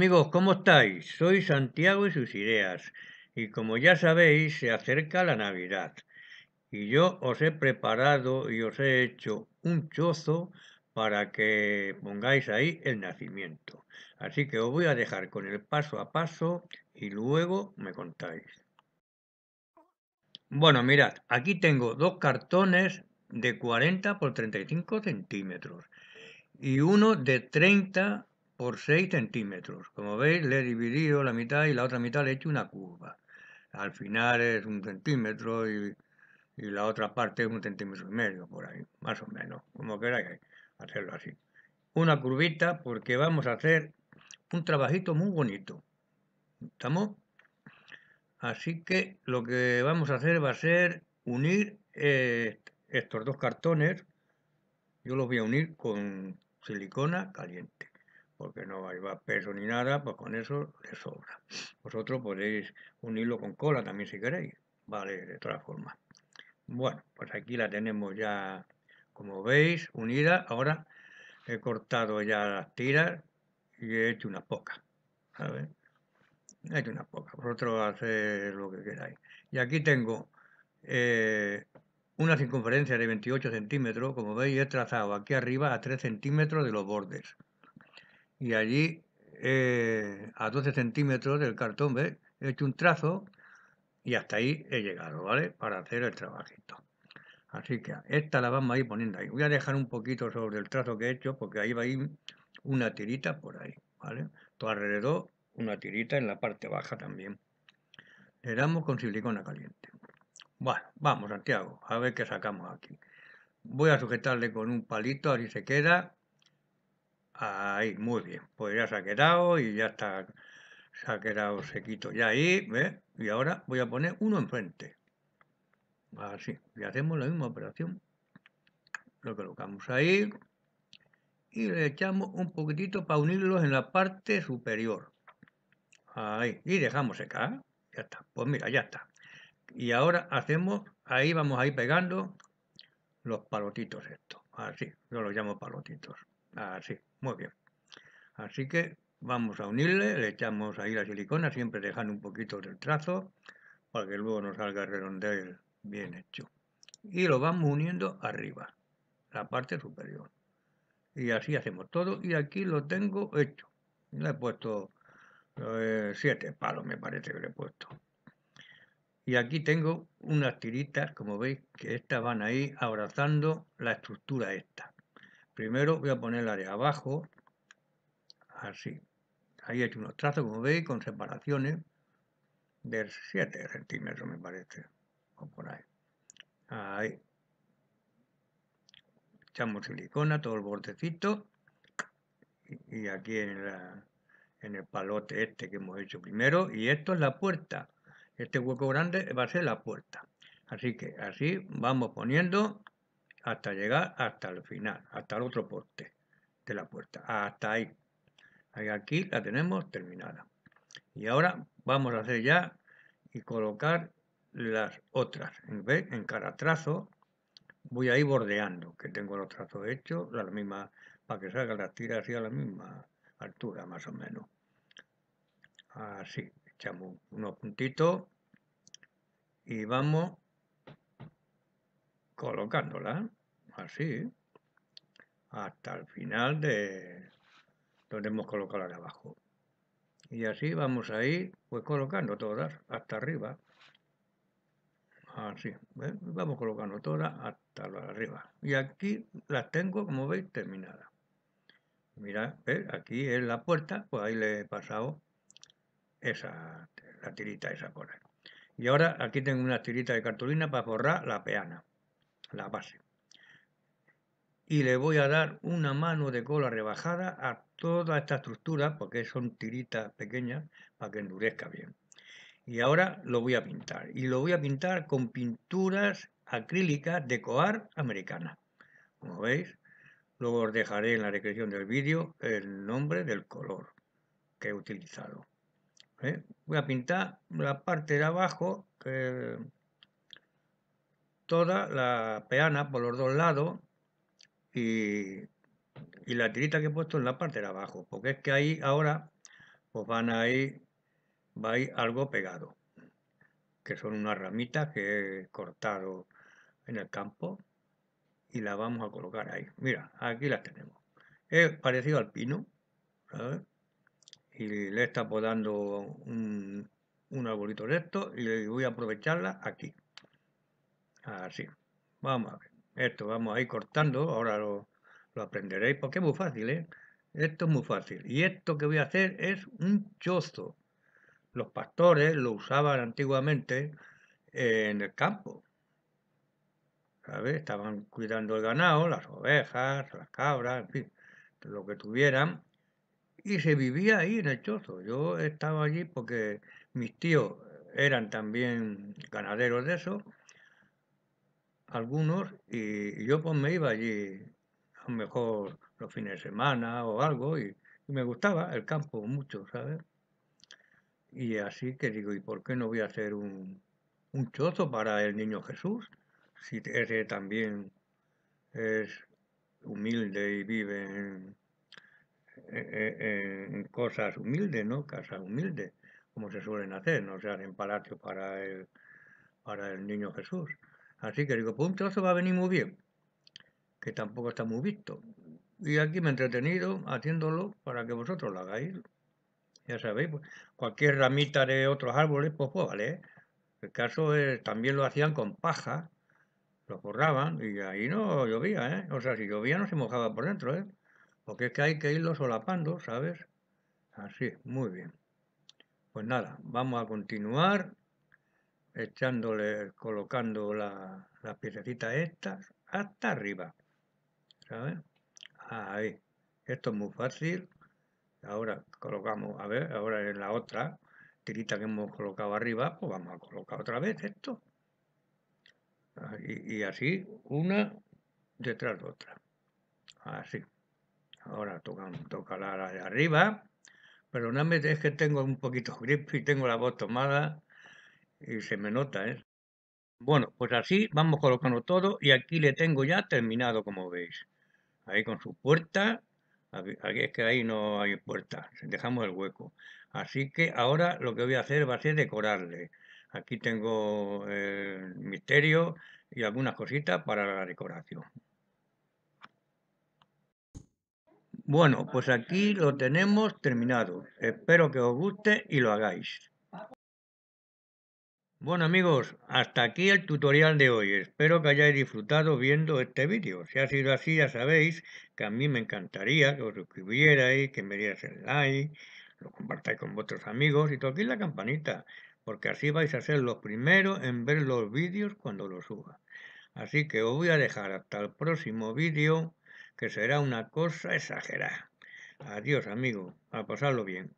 amigos, ¿cómo estáis? Soy Santiago y sus ideas. Y como ya sabéis, se acerca la Navidad. Y yo os he preparado y os he hecho un chozo para que pongáis ahí el nacimiento. Así que os voy a dejar con el paso a paso y luego me contáis. Bueno, mirad, aquí tengo dos cartones de 40 por 35 centímetros y uno de 30 por 6 centímetros. Como veis, le he dividido la mitad y la otra mitad le he hecho una curva. Al final es un centímetro y, la otra parte es un centímetro y medio, por ahí, más o menos, como queráis hacerlo así. Una curvita porque vamos a hacer un trabajito muy bonito. ¿Estamos? Así que lo que vamos a hacer va a ser unir eh, estos dos cartones. Yo los voy a unir con silicona caliente porque no va peso ni nada, pues con eso le sobra. Vosotros podéis unirlo con cola también si queréis, vale, de todas formas. Bueno, pues aquí la tenemos ya, como veis, unida. Ahora he cortado ya las tiras y he hecho unas pocas, ¿sabes? He hecho unas pocas, vosotros hacéis lo que queráis. Y aquí tengo eh, una circunferencia de 28 centímetros, como veis he trazado aquí arriba a 3 centímetros de los bordes y allí eh, a 12 centímetros del cartón, ¿ves? He hecho un trazo y hasta ahí he llegado, ¿vale? Para hacer el trabajito. Así que esta la vamos a ir poniendo ahí. Voy a dejar un poquito sobre el trazo que he hecho porque ahí va a ir una tirita por ahí, ¿vale? Todo alrededor, una tirita en la parte baja también. Le damos con silicona caliente. Bueno, vamos Santiago, a ver qué sacamos aquí. Voy a sujetarle con un palito, ahí se queda. Ahí, muy bien. Pues ya se ha quedado y ya está. Se ha quedado sequito ya ahí, ¿ves? Y ahora voy a poner uno enfrente. Así. Y hacemos la misma operación. Lo colocamos ahí. Y le echamos un poquitito para unirlos en la parte superior. Ahí. Y dejamos secar. Ya está. Pues mira, ya está. Y ahora hacemos, ahí vamos a ir pegando los palotitos estos. Así. Yo los llamo palotitos. Así. Muy bien. Así que vamos a unirle, le echamos ahí la silicona, siempre dejando un poquito del trazo, para que luego nos salga redondel bien hecho. Y lo vamos uniendo arriba, la parte superior. Y así hacemos todo, y aquí lo tengo hecho. Le he puesto eh, siete palos, me parece que le he puesto. Y aquí tengo unas tiritas, como veis, que estas van ahí abrazando la estructura esta. Primero voy a poner la de abajo, así. Ahí he hecho unos trazos, como veis, con separaciones de 7 centímetros, me parece, o por ahí. Ahí. Echamos silicona, todo el bordecito, y aquí en el palote este que hemos hecho primero, y esto es la puerta. Este hueco grande va a ser la puerta. Así que así vamos poniendo hasta llegar hasta el final, hasta el otro poste de la puerta, hasta ahí. Aquí la tenemos terminada. Y ahora vamos a hacer ya y colocar las otras. ¿Ves? En cada trazo voy a ir bordeando, que tengo los trazos hechos, la misma, para que salgan las tiras así a la misma altura, más o menos. Así, echamos unos puntitos y vamos colocándola así hasta el final de donde hemos colocado la de abajo. Y así vamos a ir pues colocando todas hasta arriba. Así, vamos colocando todas hasta arriba. Y aquí las tengo, como veis, terminadas. mira aquí es la puerta, pues ahí le he pasado esa, la tirita esa por Y ahora aquí tengo una tirita de cartulina para forrar la peana la base. Y le voy a dar una mano de cola rebajada a toda esta estructura, porque son tiritas pequeñas, para que endurezca bien. Y ahora lo voy a pintar. Y lo voy a pintar con pinturas acrílicas de coar americana. Como veis, luego os dejaré en la descripción del vídeo el nombre del color que he utilizado. ¿Eh? Voy a pintar la parte de abajo, toda la peana por los dos lados y, y, la tirita que he puesto en la parte de abajo, porque es que ahí ahora pues van a ir, va a ir algo pegado, que son unas ramitas que he cortado en el campo y la vamos a colocar ahí. Mira, aquí las tenemos. Es parecido al pino, Y le está podando un, un arbolito recto esto y voy a aprovecharla aquí. Así. Vamos a ver. Esto vamos a ir cortando. Ahora lo, aprenderéis porque es muy fácil, ¿eh? Esto es muy fácil. Y esto que voy a hacer es un chozo. Los pastores lo usaban antiguamente en el campo. ¿Sabes? Estaban cuidando el ganado, las ovejas, las cabras, en fin, lo que tuvieran. Y se vivía ahí en el chozo. Yo estaba allí porque mis tíos eran también ganaderos de eso algunos y, yo pues me iba allí, a lo mejor los fines de semana o algo, y, me gustaba el campo mucho, ¿sabes? Y así que digo, ¿y por qué no voy a hacer un, chozo para el niño Jesús? Si ese también es humilde y vive en, cosas humildes, ¿no? Casas humildes, como se suelen hacer, no sea en palacio para el, para el niño Jesús. Así que digo, pues eso va a venir muy bien, que tampoco está muy visto. Y aquí me he entretenido haciéndolo para que vosotros lo hagáis. Ya sabéis, pues, cualquier ramita de otros árboles, pues, pues vale. ¿eh? El caso es, también lo hacían con paja, lo forraban y ahí no llovía, ¿eh? O sea, si llovía no se mojaba por dentro, ¿eh? Porque es que hay que irlo solapando, ¿sabes? Así, muy bien. Pues nada, vamos a continuar echándole, colocando las piezas estas hasta arriba. ¿Sabes? Ahí. Esto es muy fácil. Ahora colocamos, a ver, ahora en la otra tirita que hemos colocado arriba, pues vamos a colocar otra vez esto. Y, así, una detrás de otra. Así. Ahora toca, toca la, la de arriba. Perdonadme, es que tengo un poquito grip y tengo la voz tomada y se me nota, ¿eh? Bueno, pues así vamos colocando todo y aquí le tengo ya terminado, como veis. Ahí con su puerta, aquí es que ahí no hay puerta, dejamos el hueco. Así que ahora lo que voy a hacer va a ser decorarle. Aquí tengo eh, el misterio y algunas cositas para la decoración. Bueno, pues aquí lo tenemos terminado. Espero que os guste y lo hagáis. Bueno amigos, hasta aquí el tutorial de hoy. Espero que hayáis disfrutado viendo este vídeo. Si ha sido así, ya sabéis que a mí me encantaría que os suscribierais, que me dierais el like, lo compartáis con vuestros amigos y toquéis la campanita, porque así vais a ser los primeros en ver los vídeos cuando los suba. Así que os voy a dejar hasta el próximo vídeo, que será una cosa exagerada. Adiós amigos, a pasarlo bien.